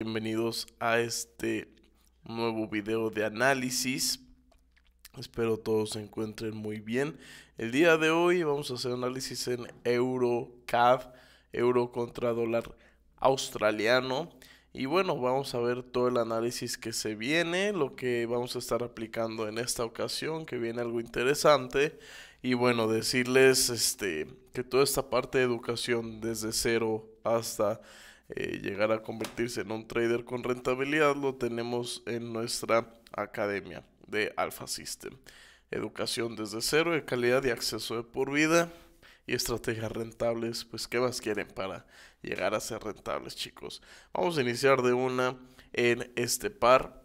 Bienvenidos a este nuevo video de análisis. Espero todos se encuentren muy bien. El día de hoy vamos a hacer análisis en euro CAD, euro contra dólar australiano. Y bueno, vamos a ver todo el análisis que se viene, lo que vamos a estar aplicando en esta ocasión, que viene algo interesante. Y bueno, decirles este, que toda esta parte de educación desde cero hasta eh, llegar a convertirse en un trader con rentabilidad lo tenemos en nuestra academia de Alpha System. Educación desde cero, de calidad y acceso de por vida y estrategias rentables, pues qué más quieren para llegar a ser rentables, chicos. Vamos a iniciar de una en este par.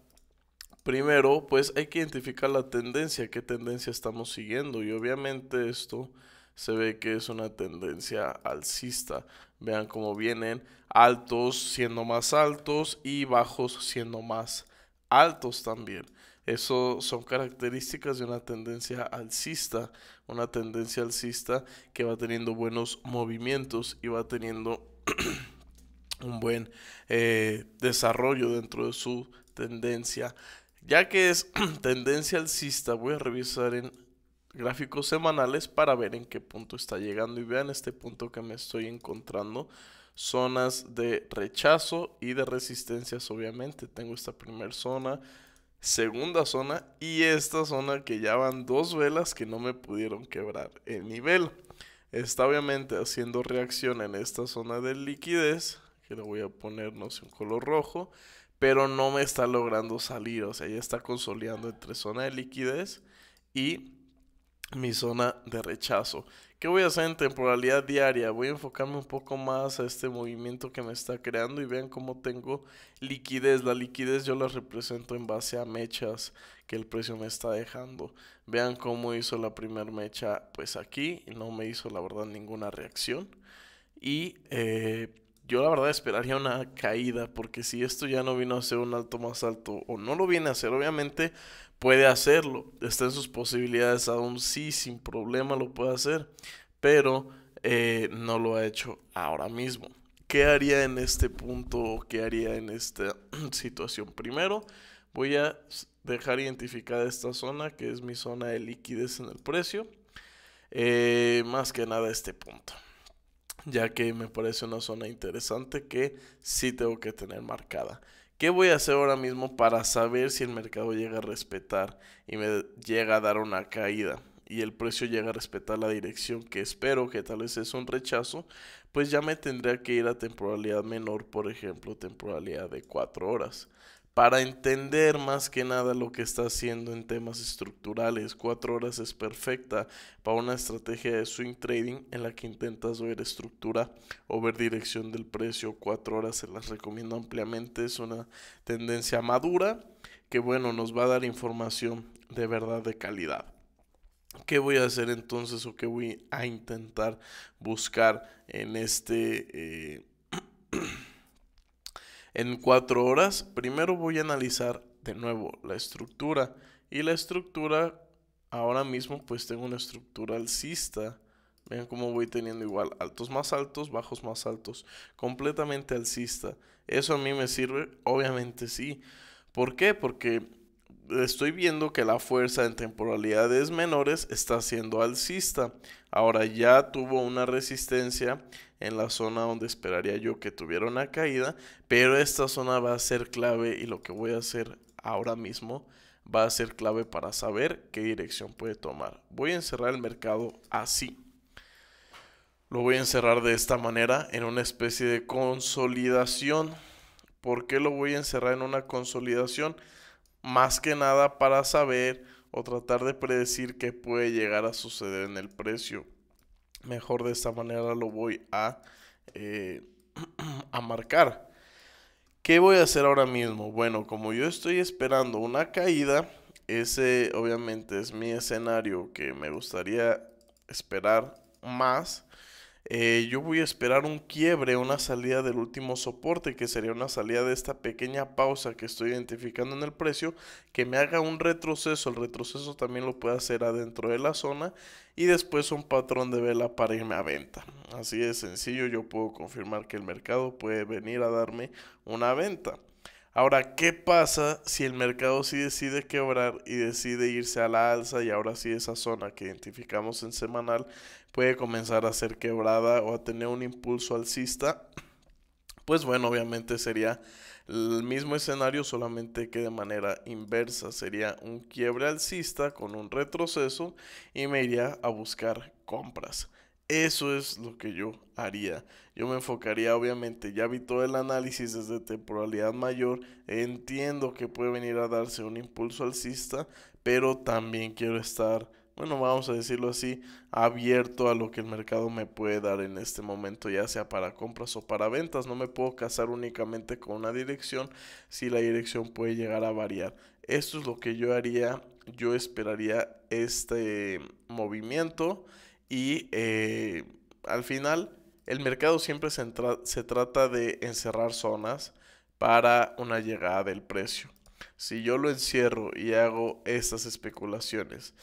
Primero, pues hay que identificar la tendencia, qué tendencia estamos siguiendo y obviamente esto se ve que es una tendencia alcista. Vean cómo vienen altos siendo más altos y bajos siendo más altos también. Eso son características de una tendencia alcista, una tendencia alcista que va teniendo buenos movimientos y va teniendo un buen eh, desarrollo dentro de su tendencia. Ya que es tendencia alcista, voy a revisar en gráficos semanales para ver en qué punto está llegando y vean este punto que me estoy encontrando zonas de rechazo y de resistencias obviamente tengo esta primera zona segunda zona y esta zona que ya van dos velas que no me pudieron quebrar el nivel está obviamente haciendo reacción en esta zona de liquidez que le voy a poner no sé un color rojo pero no me está logrando salir o sea ya está consolidando entre zona de liquidez y mi zona de rechazo. ¿Qué voy a hacer en temporalidad diaria? Voy a enfocarme un poco más a este movimiento que me está creando y vean cómo tengo liquidez. La liquidez yo la represento en base a mechas que el precio me está dejando. Vean cómo hizo la primera mecha pues aquí. No me hizo la verdad ninguna reacción. Y eh, yo la verdad esperaría una caída, porque si esto ya no vino a ser un alto más alto, o no lo viene a hacer, obviamente puede hacerlo, está en sus posibilidades, aún sí, sin problema lo puede hacer, pero eh, no lo ha hecho ahora mismo. ¿Qué haría en este punto o qué haría en esta situación? Primero, voy a dejar identificada esta zona, que es mi zona de liquidez en el precio. Eh, más que nada este punto ya que me parece una zona interesante que sí tengo que tener marcada. ¿Qué voy a hacer ahora mismo para saber si el mercado llega a respetar y me llega a dar una caída? y el precio llega a respetar la dirección que espero, que tal vez es un rechazo, pues ya me tendría que ir a temporalidad menor, por ejemplo, temporalidad de 4 horas para entender más que nada lo que está haciendo en temas estructurales. Cuatro horas es perfecta para una estrategia de swing trading en la que intentas ver estructura o ver dirección del precio. Cuatro horas se las recomiendo ampliamente. Es una tendencia madura que, bueno, nos va a dar información de verdad de calidad. ¿Qué voy a hacer entonces o qué voy a intentar buscar en este... Eh, en cuatro horas, primero voy a analizar de nuevo la estructura. Y la estructura, ahora mismo pues tengo una estructura alcista. Vean cómo voy teniendo igual altos más altos, bajos más altos. Completamente alcista. ¿Eso a mí me sirve? Obviamente sí. ¿Por qué? Porque estoy viendo que la fuerza en temporalidades menores está siendo alcista. Ahora ya tuvo una resistencia en la zona donde esperaría yo que tuviera una caída, pero esta zona va a ser clave y lo que voy a hacer ahora mismo va a ser clave para saber qué dirección puede tomar. Voy a encerrar el mercado así. Lo voy a encerrar de esta manera en una especie de consolidación. ¿Por qué lo voy a encerrar en una consolidación? más que nada para saber o tratar de predecir qué puede llegar a suceder en el precio. Mejor de esta manera lo voy a, eh, a marcar. ¿Qué voy a hacer ahora mismo? Bueno, como yo estoy esperando una caída, ese obviamente es mi escenario que me gustaría esperar más. Eh, yo voy a esperar un quiebre, una salida del último soporte, que sería una salida de esta pequeña pausa que estoy identificando en el precio, que me haga un retroceso, el retroceso también lo puede hacer adentro de la zona y después un patrón de vela para irme a venta. Así de sencillo yo puedo confirmar que el mercado puede venir a darme una venta. Ahora, ¿qué pasa si el mercado sí decide quebrar y decide irse a la alza y ahora sí esa zona que identificamos en semanal puede comenzar a ser quebrada o a tener un impulso alcista? Pues bueno, obviamente sería el mismo escenario solamente que de manera inversa. Sería un quiebre alcista con un retroceso y me iría a buscar compras. Eso es lo que yo haría. Yo me enfocaría, obviamente, ya vi todo el análisis desde temporalidad mayor, entiendo que puede venir a darse un impulso alcista, pero también quiero estar, bueno, vamos a decirlo así, abierto a lo que el mercado me puede dar en este momento, ya sea para compras o para ventas. No me puedo casar únicamente con una dirección si la dirección puede llegar a variar. Esto es lo que yo haría, yo esperaría este movimiento y eh, al final, el mercado siempre se, se, trata de encerrar zonas para una llegada del precio. Si yo lo encierro y hago estas especulaciones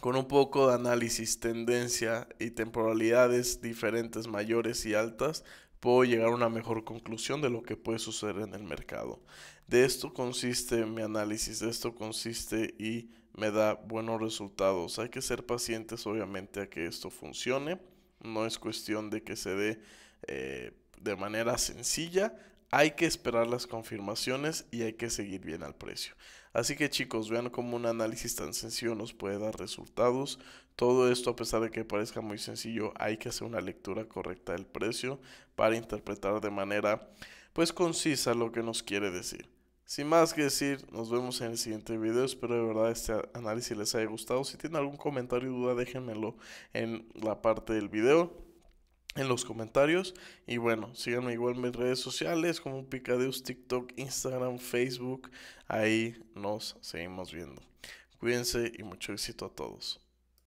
con un poco de análisis, tendencia y temporalidades diferentes mayores y altas, puedo llegar a una mejor conclusión de lo que puede suceder en el mercado. De esto consiste mi análisis, de esto consiste y me da buenos resultados. Hay que ser pacientes obviamente a que esto funcione. No es cuestión de que se dé eh, de manera sencilla. Hay que esperar las confirmaciones y hay que seguir bien al precio. Así que chicos, vean cómo un análisis tan sencillo nos puede dar resultados. Todo esto a pesar de que parezca muy sencillo, hay que hacer una lectura correcta del precio para interpretar de manera pues concisa lo que nos quiere decir. Sin más que decir, nos vemos en el siguiente video. Espero de verdad este análisis les haya gustado. Si tienen algún comentario o duda, déjenmelo en la parte del video en los comentarios. Y bueno, síganme igual en mis redes sociales como Picadeus, TikTok, Instagram, Facebook. Ahí nos seguimos viendo. Cuídense y mucho éxito a todos.